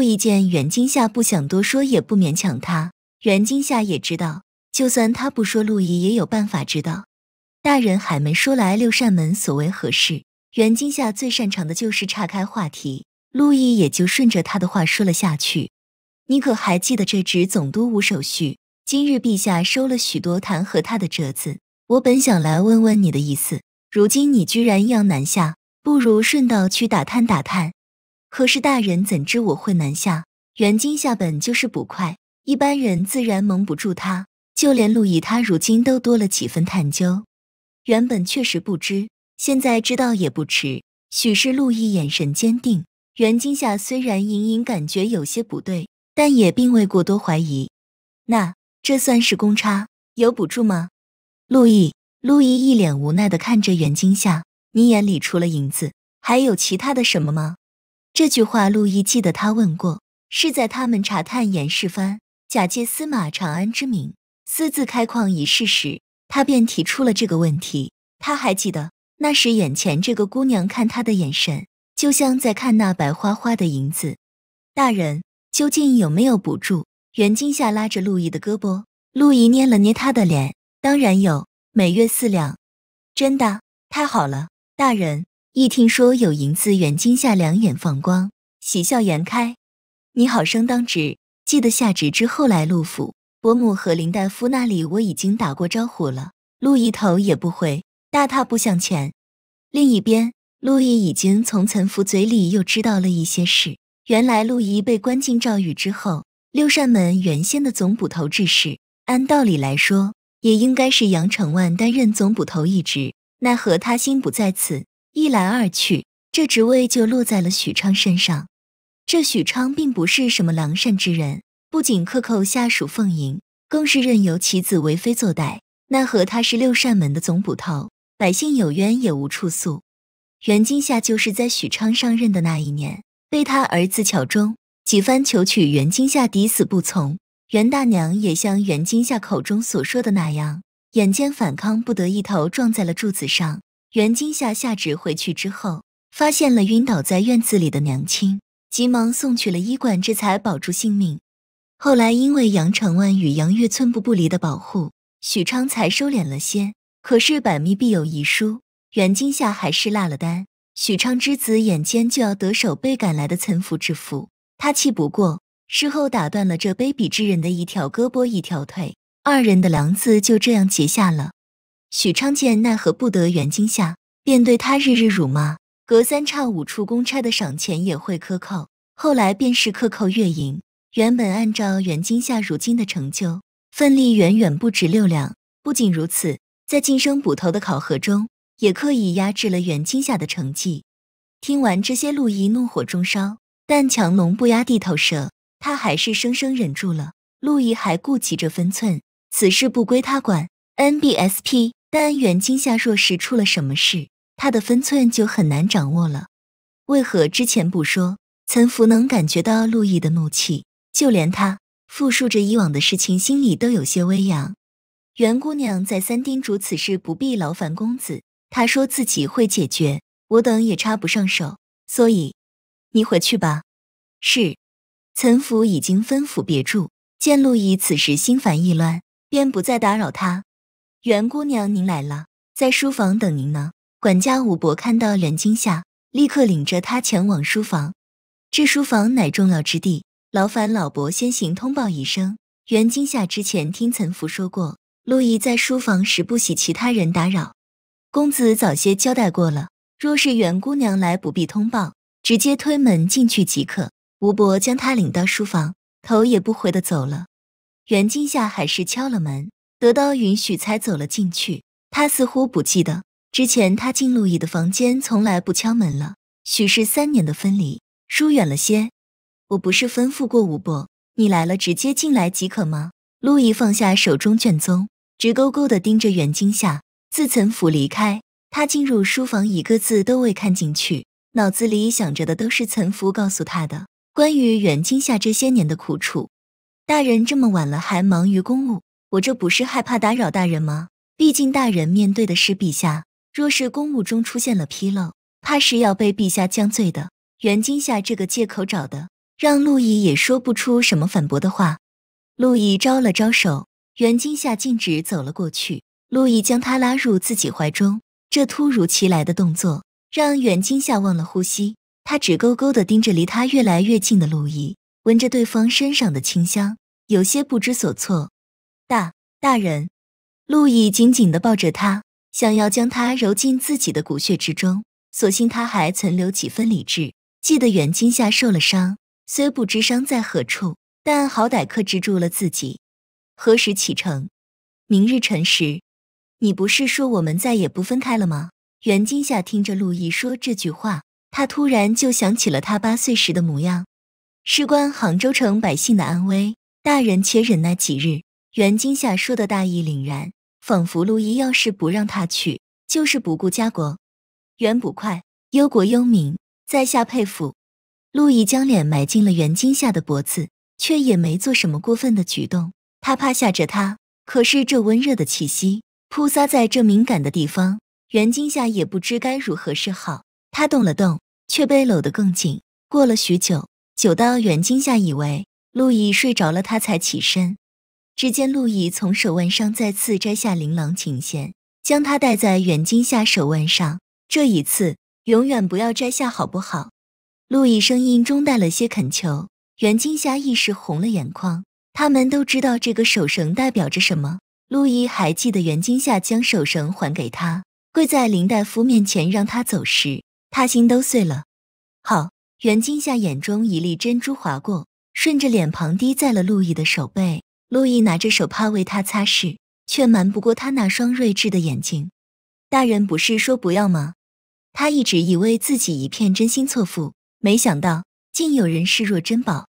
陆易见袁今夏不想多说，也不勉强他。袁今夏也知道，就算他不说，陆毅也有办法知道。大人还没说来六扇门所为何事？袁今夏最擅长的就是岔开话题，陆毅也就顺着他的话说了下去。你可还记得这支总督吴守绪？今日陛下收了许多弹劾他的折子，我本想来问问你的意思，如今你居然要南下，不如顺道去打探打探。可是大人怎知我会南下？袁金夏本就是捕快，一般人自然蒙不住他。就连陆毅，他如今都多了几分探究。原本确实不知，现在知道也不迟。许是陆毅眼神坚定，袁金夏虽然隐隐感觉有些不对，但也并未过多怀疑。那这算是公差，有补助吗？陆毅，陆毅一脸无奈地看着袁金夏：“你眼里除了银子，还有其他的什么吗？”这句话，陆毅记得，他问过，是在他们查探严世蕃假借司马长安之名私自开矿一事时，他便提出了这个问题。他还记得那时眼前这个姑娘看他的眼神，就像在看那白花花的银子。大人究竟有没有补助？袁今夏拉着陆毅的胳膊，陆毅捏了捏他的脸，当然有，每月四两，真的太好了，大人。一听说有银子，袁金夏两眼放光，喜笑颜开。你好生当值，记得下职之后来陆府。伯母和林大夫那里我已经打过招呼了。陆毅头也不回，大踏步向前。另一边，陆毅已经从岑福嘴里又知道了一些事。原来陆毅被关进赵宇之后，六扇门原先的总捕头之事，按道理来说也应该是杨承万担任总捕头一职，奈何他心不在此。一来二去，这职位就落在了许昌身上。这许昌并不是什么良善之人，不仅克扣下属俸银，更是任由其子为非作歹。奈何他是六扇门的总捕头，百姓有冤也无处诉。袁金夏就是在许昌上任的那一年，被他儿子乔忠几番求娶，袁金夏抵死不从。袁大娘也像袁金夏口中所说的那样，眼见反抗不得，一头撞在了柱子上。袁今夏下旨回去之后，发现了晕倒在院子里的娘亲，急忙送去了医馆，这才保住性命。后来因为杨长万与杨月寸步不离的保护，许昌才收敛了些。可是百密必有遗疏，袁今夏还是落了单。许昌之子眼尖就要得手，被赶来的岑福制服，他气不过，事后打断了这卑鄙之人的一条胳膊一条腿，二人的梁子就这样结下了。许昌见奈何不得袁金夏，便对他日日辱骂，隔三差五出公差的赏钱也会克扣，后来便是克扣月银。原本按照袁金夏如今的成就，分力远远不止六两。不仅如此，在晋升捕头的考核中，也刻意压制了袁金夏的成绩。听完这些，陆毅怒火中烧，但强龙不压地头蛇，他还是生生忍住了。陆毅还顾及着分寸，此事不归他管。N B S P。但远今夏若是出了什么事，他的分寸就很难掌握了。为何之前不说？岑福能感觉到陆毅的怒气，就连他复述着以往的事情，心里都有些微痒。袁姑娘再三叮嘱此事不必劳烦公子，她说自己会解决，我等也插不上手，所以你回去吧。是，岑福已经吩咐别住，见陆毅此时心烦意乱，便不再打扰他。袁姑娘，您来了，在书房等您呢。管家吴伯看到袁今夏，立刻领着他前往书房。这书房乃重要之地，劳烦老伯先行通报一声。袁今夏之前听岑福说过，陆毅在书房时不喜其他人打扰。公子早些交代过了，若是袁姑娘来，不必通报，直接推门进去即可。吴伯将他领到书房，头也不回的走了。袁今夏还是敲了门。得到允许才走了进去。他似乎不记得之前他进陆毅的房间从来不敲门了，许是三年的分离疏远了些。我不是吩咐过吴伯，你来了直接进来即可吗？陆毅放下手中卷宗，直勾勾地盯着袁惊夏。自岑福离开，他进入书房一个字都未看进去，脑子里想着的都是岑福告诉他的关于袁惊夏这些年的苦楚。大人这么晚了还忙于公务。我这不是害怕打扰大人吗？毕竟大人面对的是陛下，若是公务中出现了纰漏，怕是要被陛下降罪的。袁今夏这个借口找的，让陆毅也说不出什么反驳的话。陆毅招了招手，袁今夏径直走了过去。陆毅将他拉入自己怀中，这突如其来的动作让袁今夏忘了呼吸，他直勾勾的盯着离他越来越近的陆毅，闻着对方身上的清香，有些不知所措。大大人，陆毅紧紧的抱着他，想要将他揉进自己的骨血之中。所幸他还存留几分理智，记得袁今夏受了伤，虽不知伤在何处，但好歹克制住了自己。何时启程？明日辰时。你不是说我们再也不分开了吗？袁今夏听着陆毅说这句话，他突然就想起了他八岁时的模样。事关杭州城百姓的安危，大人且忍耐几日。袁金夏说的大义凛然，仿佛陆毅要是不让他去，就是不顾家国。袁捕快忧国忧民，在下佩服。陆毅将脸埋进了袁金夏的脖子，却也没做什么过分的举动。他怕吓着他，可是这温热的气息扑撒在这敏感的地方，袁金夏也不知该如何是好。他动了动，却被搂得更紧。过了许久，久到袁金夏以为陆毅睡着了，他才起身。只见陆毅从手腕上再次摘下琳琅琴弦，将它戴在袁金夏手腕上。这一次，永远不要摘下，好不好？陆毅声音中带了些恳求。袁金夏一时红了眼眶。他们都知道这个手绳代表着什么。陆毅还记得袁金夏将手绳还给他，跪在林大夫面前让他走时，他心都碎了。好，袁金夏眼中一粒珍珠划过，顺着脸庞滴在了陆毅的手背。路易拿着手帕为他擦拭，却瞒不过他那双睿智的眼睛。大人不是说不要吗？他一直以为自己一片真心错付，没想到竟有人视若珍宝。